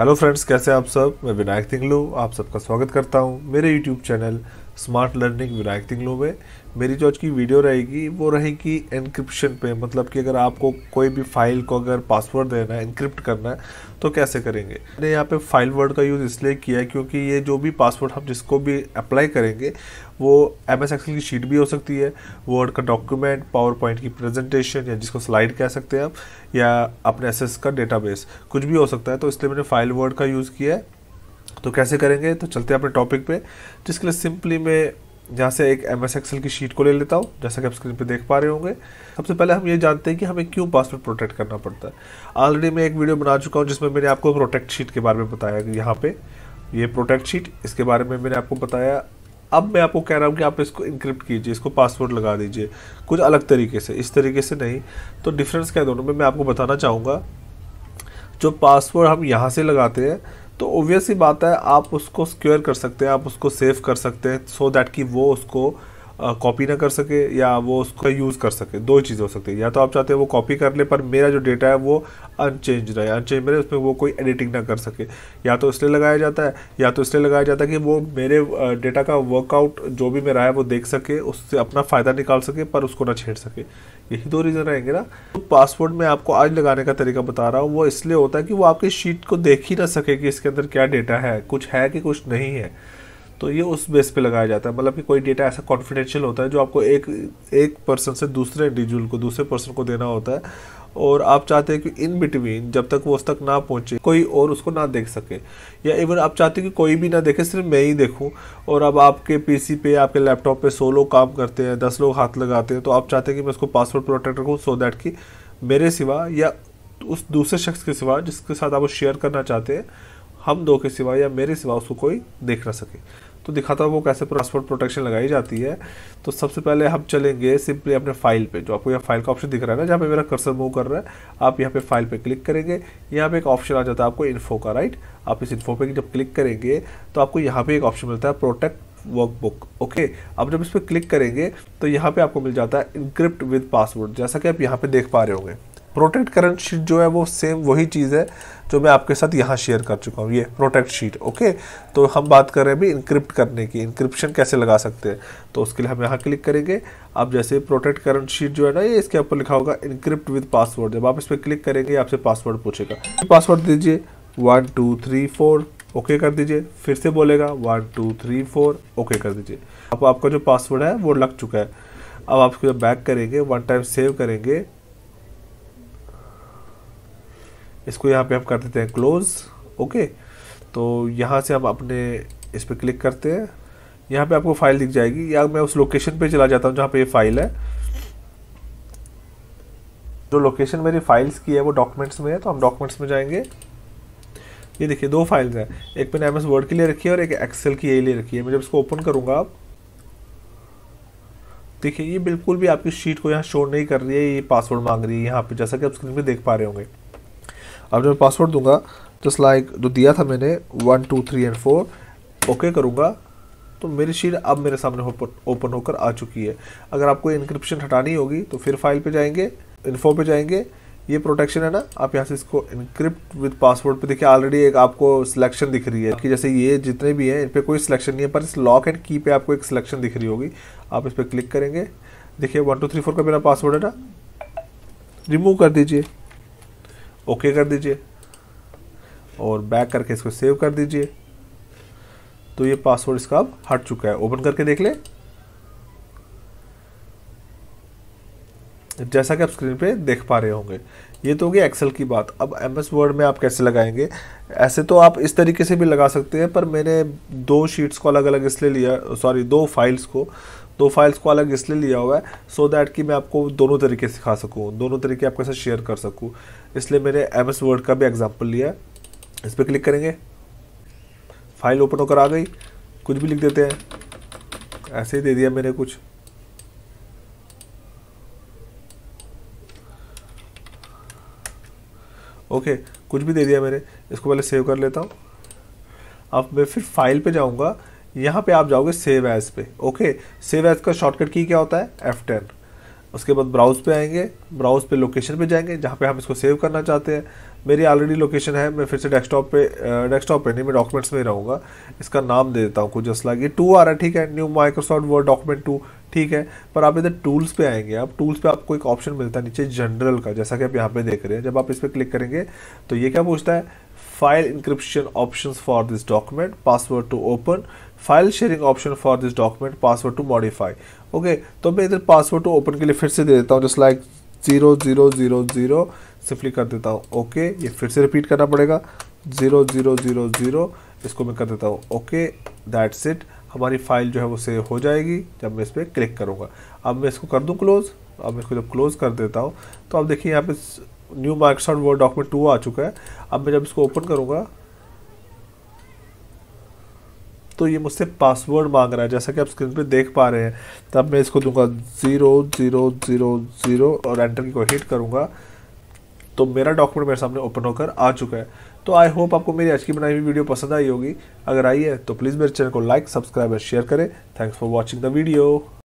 hello friends कैसे आप सब मैं विनायक तिंगलू आप सबका स्वागत करता हूँ मेरे YouTube channel smart learning Vinayak Tinglu में मेरी जो आज की वीडियो रहेगी वो रहेगी इनक्रिप्शन पे मतलब कि अगर आपको कोई भी फाइल को अगर पासवर्ड देना है इनक्रिप्ट करना है तो कैसे करेंगे मैंने यहाँ पे फाइल वर्ड का यूज़ इसलिए किया है क्योंकि ये जो भी पासवर्ड हम जिसको भी अप्लाई करेंगे वो एम एस एक्सएल की शीट भी हो सकती है वर्ड का डॉक्यूमेंट पावर पॉइंट की प्रेजेंटेशन या जिसको स्लाइड कह सकते हैं आप या अपने एस का डेटाबेस कुछ भी हो सकता है तो इसलिए मैंने फाइल वर्ड का यूज़ किया है तो कैसे करेंगे तो चलते हैं अपने टॉपिक पे जिसके लिए सिंपली मैं यहाँ से एक एम एस एक्सएल की शीट को ले लेता हूँ जैसा कि आप स्क्रीन पे देख पा रहे होंगे सबसे पहले हम ये जानते हैं कि हमें क्यों पासवर्ड प्रोटेक्ट करना पड़ता है ऑलरेडी मैं एक वीडियो बना चुका हूँ जिसमें मैंने आपको प्रोटेक्ट शीट के बारे में बताया यहाँ पे ये प्रोटेक्ट शीट इसके बारे में मैंने आपको बताया अब मैं आपको कह रहा हूँ कि आप इसको इंक्रिप्ट कीजिए इसको पासवर्ड लगा दीजिए कुछ अलग तरीके से इस तरीके से नहीं तो डिफरेंस क्या है दोनों में मैं आपको बताना चाहूँगा जो पासवर्ड हम यहाँ से लगाते हैं तो ओबियस ही बात है आप उसको स्क्योर कर सकते हैं आप उसको सेव कर सकते हैं सो so दैट कि वो उसको कॉपी ना कर सके या वो उसका यूज़ कर सके दो चीज़ें हो सकती है या तो आप चाहते हैं वो कॉपी कर ले पर मेरा जो डेटा है वो अनचेंज रहे अनचेंज रहे उसमें वो कोई एडिटिंग ना कर सके या तो इसलिए लगाया जाता है या तो इसलिए लगाया जाता है कि वो मेरे डेटा का वर्कआउट जो भी मेरा है वो देख सके उससे अपना फ़ायदा निकाल सके पर उसको ना छेड़ सके यही दो रीज़न रहेंगे ना तो पासवर्ड में आपको आज लगाने का तरीका बता रहा हूँ वो इसलिए होता है कि वो आपकी शीट को देख ही ना सके कि इसके अंदर क्या डेटा है कुछ है कि कुछ नहीं है तो ये उस बेस पे लगाया जाता है मतलब कि कोई डेटा ऐसा कॉन्फिडेंशियल होता है जो आपको एक एक पर्सन से दूसरे इंडिविजुअल को दूसरे पर्सन को देना होता है और आप चाहते हैं कि इन बिटवीन जब तक वो उस तक ना पहुँचे कोई और उसको ना देख सके या इवन आप चाहते हैं कि कोई भी ना देखे सिर्फ मैं ही देखूँ और अब आपके पीसी पे आपके लैपटॉप पे सौ लोग काम करते हैं दस लोग हाथ लगाते हैं तो आप चाहते हैं कि मैं उसको पासवर्ड प्रोटेक्ट रखूँ सो दैट कि मेरे सिवा या उस दूसरे शख्स के सिवा जिसके साथ आप शेयर करना चाहते हैं हम दो के सिवा या मेरे सिवा उसको कोई देख ना सके तो दिखाता हूँ वो कैसे पासवर्ड प्रोटेक्शन लगाई जाती है तो सबसे पहले हम चलेंगे सिंपली अपने फाइल पे जो आपको यहाँ फाइल का ऑप्शन दिख रहा है ना जहाँ पे मेरा कर्सर मूव कर रहा है आप यहाँ पे फाइल पे क्लिक करेंगे यहाँ पे एक ऑप्शन आ जाता है आपको इन्फो का राइट आप इस इन्फो पे जब क्लिक करेंगे तो आपको यहाँ पे एक ऑप्शन मिलता है प्रोटेक्ट वर्कबुक ओके अब जब इस पर क्लिक करेंगे तो यहाँ पे आपको मिल जाता है इनक्रिप्ट विद पासवर्ड जैसा कि आप यहाँ पे देख पा रहे होंगे प्रोटेक्ट करंट शीट जो है वो सेम वही चीज़ है जो मैं आपके साथ यहाँ शेयर कर चुका हूँ ये प्रोटेक्ट शीट ओके तो हम बात कर रहे हैं अभी इंक्रिप्ट करने की इंक्रिप्शन कैसे लगा सकते हैं तो उसके लिए हम यहाँ क्लिक करेंगे अब जैसे प्रोटेक्ट करंट शीट जो है ना ये इसके ऊपर लिखा होगा इंक्रिप्ट विद पासवर्ड जब आप इस पर क्लिक करेंगे आपसे पासवर्ड पूछेगा पासवर्ड दीजिए one two three four okay कर दीजिए फिर से बोलेगा one two three four okay कर दीजिए अब आपका जो पासवर्ड है वो लग चुका है अब आप उसको बैक करेंगे वन टाइम सेव करेंगे इसको यहाँ पे हम कर देते हैं क्लोज़ ओके तो यहाँ से हम अपने इस पर क्लिक करते हैं यहाँ पे आपको फाइल दिख जाएगी या मैं उस लोकेशन पे चला जाता हूँ जहाँ पे ये फाइल है जो लोकेशन मेरी फाइल्स की है वो डॉक्यूमेंट्स में है तो हम डॉक्यूमेंट्स में जाएंगे ये देखिए दो फाइल्स हैं एक मैंने एम एस वर्ड के लिए रखी है और एक एक्सेल की ये लिए रखी है मैं जब इसको ओपन करूँगा आप देखिए ये बिल्कुल भी आपकी शीट को यहाँ शो नहीं कर रही है ये पासवर्ड मांग रही है यहाँ पे जैसा कि आप स्क्रीन पे देख पा रहे होंगे अब जब मैं पासवर्ड दूंगा जस्ट लाइक जो दिया था मैंने one two three and four okay करूँगा तो मेरी शीट अब मेरे सामने ओपन होकर आ चुकी है अगर आपको इंक्रिप्शन हटानी होगी तो फिर फाइल पे जाएंगे इन्फो पे जाएंगे ये प्रोटेक्शन है ना आप यहाँ से इसको इनक्रिप्ट विद पासवर्ड पे देखिए ऑलरेडी एक आपको सिलेक्शन दिख रही है कि जैसे ये जितने भी हैं इन पर कोई सिलेक्शन नहीं है पर इस लॉक एंड की पे आपको एक सिलेक्शन दिख रही होगी आप इस पर क्लिक करेंगे देखिए वन टू थ्री फोर का मेरा पासवर्ड है ना रिमूव कर दीजिए ओके कर दीजिए और बैक करके इसको सेव कर दीजिए तो ये पासवर्ड इसका अब हट चुका है ओपन करके देख ले जैसा कि आप स्क्रीन पे देख पा रहे होंगे ये तो होगी एक्सेल की बात अब एम एस वर्ड में आप कैसे लगाएंगे ऐसे तो आप इस तरीके से भी लगा सकते हैं पर मैंने दो शीट्स को अलग अलग इसलिए लिया सॉरी दो फाइल्स को दो फाइल्स को अलग इसलिए लिया हुआ है सो so दैट कि मैं आपको दोनों तरीके सिखा सकूँ दोनों तरीके आपके साथ शेयर कर सकूँ इसलिए मैंने एम एस वर्ड का भी एग्जाम्पल लिया है इस पर क्लिक करेंगे फाइल ओपन होकर आ गई कुछ भी लिख देते हैं ऐसे ही दे दिया मैंने कुछ ओके कुछ भी दे दिया मैंने इसको पहले सेव कर लेता हूँ अब मैं फिर फाइल पे जाऊँगा यहाँ पे आप जाओगे सेव एज पे ओके सेव एज का शॉर्टकट की क्या होता है एफ टेन उसके बाद ब्राउज पे आएंगे ब्राउज पे लोकेशन पे जाएंगे जहाँ पे हम इसको सेव करना चाहते हैं मेरी ऑलरेडी लोकेशन है मैं फिर से डेस्कटॉप पे डेस्कटॉप पे नहीं मैं डॉक्यूमेंट्स में रहूँगा इसका नाम दे देता हूँ कुछ जस्ट लाइक ये टू आ रहा है ठीक है new Microsoft Word document two ठीक है पर आप इधर टूल्स पे आएंगे आप टूल्स पे आपको एक ऑप्शन मिलता है नीचे जनरल का जैसा कि आप यहाँ पे देख रहे हैं जब आप इस पर क्लिक करेंगे तो ये क्या पूछता है file encryption options for this document password to open file sharing option for this document password to modify okay तो मैं इधर पासवर्ड टू ओपन के लिए फिर से दे देता हूँ just like zero zero zero zero simply कर देता हूँ ओके okay, ये फिर से रिपीट करना पड़ेगा जीरो जीरो जीरो जीरो इसको मैं कर देता हूँ ओके दैट्स इट हमारी फाइल जो है वो सेव हो जाएगी जब मैं इस पर क्लिक करूँगा अब मैं इसको कर दूँ क्लोज़ अब मैं इसको जब क्लोज़ कर देता हूँ तो आप देखिए यहाँ पे new Microsoft Word document two आ चुका है अब मैं जब इसको ओपन करूँगा तो ये मुझसे पासवर्ड मांग रहा है जैसा कि आप स्क्रीन पे देख पा रहे हैं तब मैं इसको दूंगा ज़ीरो ज़ीरो ज़ीरो ज़ीरो और एंटर की को हिट करूंगा तो मेरा डॉक्यूमेंट मेरे सामने ओपन होकर आ चुका है तो आई होप आपको मेरी आज की बनाई हुई वीडियो पसंद आई होगी अगर आई है तो प्लीज़ मेरे चैनल को लाइक सब्सक्राइब और शेयर करें thanks for watching the video